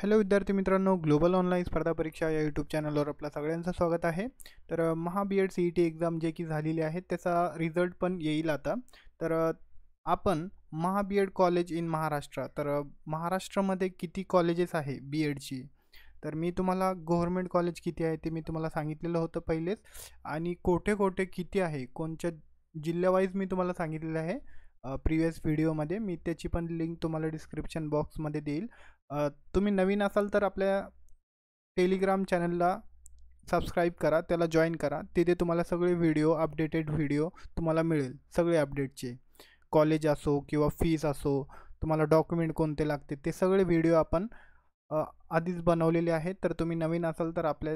hello विद्यार्थी मित्रों global online स्पर्धा परीक्षा या यूट्यूब चैनल पर आपलं सगळ्यांचं स्वागत है तो Maha B Ed C E e T exam जे की है आहे रिजल्ट रिझल्ट आता तर आपण Maha B Ed college in Maharashtra Maharashtra मधे किती कॉलेजेस है बी एडची तर मी तुम्हारा गव्हर्मेंट कॉलेज कि है ते मी तुम्हारा संगित होतं पहिलेच आणि कोठे कोठे किती आहे कोणत्या जिल्ह्यावाईज मी तुम्हाला सांगितलेलं आहे प्रिवियस व्हिडिओमध्ये मी त्याची पण लिंक तुम्हारा डिस्क्रिप्शन बॉक्स में देल तुम्ही नवीन असाल तर आपल्या टेलिग्राम चॅनलला सबस्क्राईब करा त्याला जॉईन करा तिथे तुम्हाला सगळे व्हिडिओ अपडेटेड व्हिडिओ तुम्हाला मिळेल सगळे अपडेटचे कॉलेज असो किंवा फीज असो तुम्हाला डॉक्युमेंट कोणते लागते ते सगळे व्हिडिओ आपण आधीच बनवलेले आहेत तर तुम्ही नवीन असाल तर आपल्या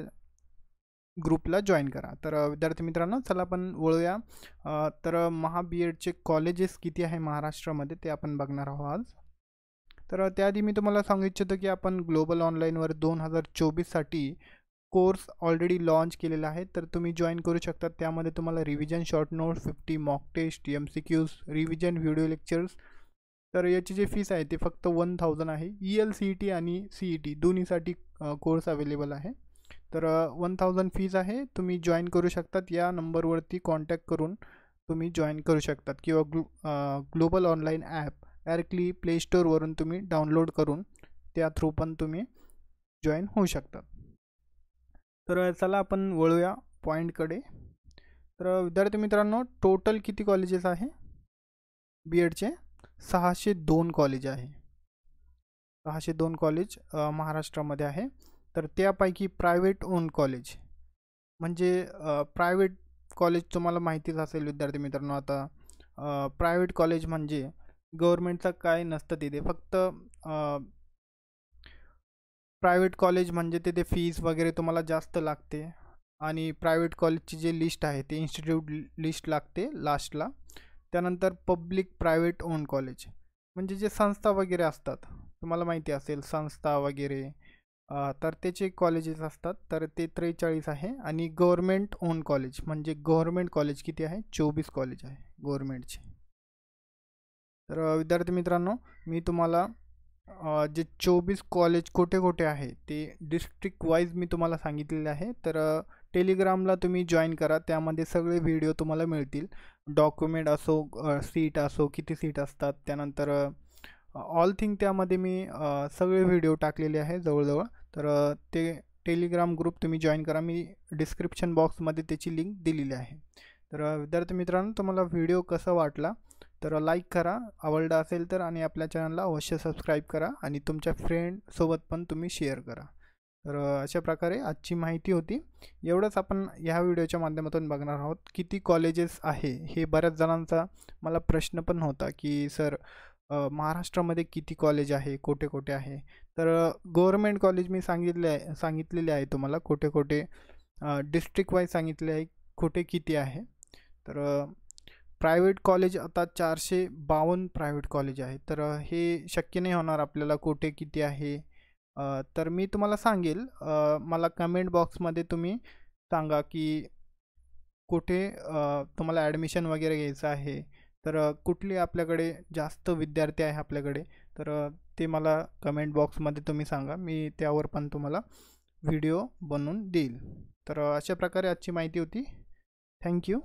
ग्रुपला जॉईन करा तर विद्यार्थी मित्रांनो चला आपण वळूया तर महा कॉलेजेस किती आहे महाराष्ट्रामध्ये ते आपण बघणार आहोत आज तर त्याआधी मी तुम्हाला सांगू इच्छितो की आपण ग्लोबल ऑनलाईनवर दोन हजार चोवीससाठी कोर्स ऑलरेडी लॉन्च केलेला आहे तर तुम्ही जॉईन करू शकता त्यामध्ये तुम्हाला revision short note fifty mock test M C Qs revision video lectures तर याची जी फीस आहे ती फक्त वन थाउजंड आहे E L C E T आणि सी ई टी दोन्हीसाठी कोर्स अवेलेबल आहे तर वन थाउजंड फीज आहे तुम्ही जॉईन करू शकतात या नंबरवरती कॉन्टॅक्ट करून तुम्ही जॉईन करू शकतात किंवा ग्लो global online app directly play तुम्ही डाउनलोड करून त्या थ्रू पण तुम्ही जॉईन होऊ शकता तर चला आपण वळूया पॉईंटकडे तर विद्यार्थी मित्रांनो टोटल किती कॉलेजेस आहे बी एडचे सहाशे दोन कॉलेज आहे सहाशे दोन कॉलेज महाराष्ट्रामध्ये आहे तर त्यापैकी प्रायव्हेट ओन कॉलेज म्हणजे प्रायव्हेट कॉलेज तुम्हाला माहितीच असेल विद्यार्थी मित्रांनो आता प्रायव्हेट कॉलेज म्हणजे गवर्मेंटच काय नसतं तिथे फक्त प्रायव्हेट कॉलेज म्हणजे तिथे फीज वगैरे तुम्हाला जास्त लागते आणि प्रायव्हेट कॉलेजची जे लिस्ट आहे ते इन्स्टिट्यूट लिस्ट लागते लास्टला त्यानंतर पब्लिक प्रायव्हेट ओन कॉलेज म्हणजे जे संस्था वगैरे असतात तुम्हाला माहिती असेल संस्था वगैरे तर त्याचे कॉलेजेस असतात तर ते त्रेचाळीस आहे आणि गव्हर्मेंट ओन कॉलेज म्हणजे गव्हर्मेंट कॉलेज किती आहे चोवीस कॉलेज आहे गव्हर्मेंटचे तर विद्यार्थी मित्रांनो मी तुम्हाला जे चोवीस कॉलेज कोठे कोठे आहे ते डिस्ट्रिक्ट वाईज मी तुम्हाला सांगितलेले आहे तर टेलिग्रामला तुम्ही जॉईन करा त्यामध्ये सगळे व्हिडिओ तुम्हाला मिळतील डॉक्युमेंट असो सीट असो किती सीट असतात त्यानंतर ऑल थिंग त्यामध्ये मी सगळे व्हिडिओ टाकलेले आहे जवळजवळ तर ते टेलिग्राम ग्रुप तुम्ही जॉईन करा मी डिस्क्रिप्शन बॉक्समध्ये त्याची लिंक दिलेली आहे तर विद्यार्थी मित्रांनो तुम्हाला व्हिडिओ कसा वाटला तर लाईक करा आवडला असेल तर आणि आपल्या चॅनलला अवश्य सबस्क्राईब करा आणि तुमच्या फ्रेंडसोबत पण तुम्ही शेअर करा तर अशा प्रकारे आजची माहिती होती एवढंच आपण ह्या व्हिडिओच्या माध्यमातून बघणार आहोत किती कॉलेजेस आहे हे बऱ्याच जणांचा मला प्रश्न पण होता की सर महाराष्ट्रामध्ये किती कॉलेज आहे कोठे कोठे आहे तर गव्हर्मेंट कॉलेज मी सांगितले आहे सांगितलेले आहे तुम्हाला कोठे कोठे डिस्ट्रिक्ट वाईज सांगितले आहे कुठे किती आहे तर प्रायव्हेट कॉलेज आता चारशे बावन्न प्रायव्हेट कॉलेज आहे तर हे शक्य नाही होणार आपल्याला कोठे किती आहे तर मी तुम्हाला सांगेल मला कमेंट बॉक्समध्ये तुम्ही सांगा की कुठे तुम्हाला ॲडमिशन वगैरे घ्यायचं आहे तर कुठली आपल्याकडे जास्त विद्यार्थी आहे आपल्याकडे तर ते मला कमेंट बॉक्समध्ये तुम्ही सांगा मी त्यावर पण तुम्हाला व्हिडिओ बनवून देईल तर अशा प्रकारे आजची माहिती होती थँक्यू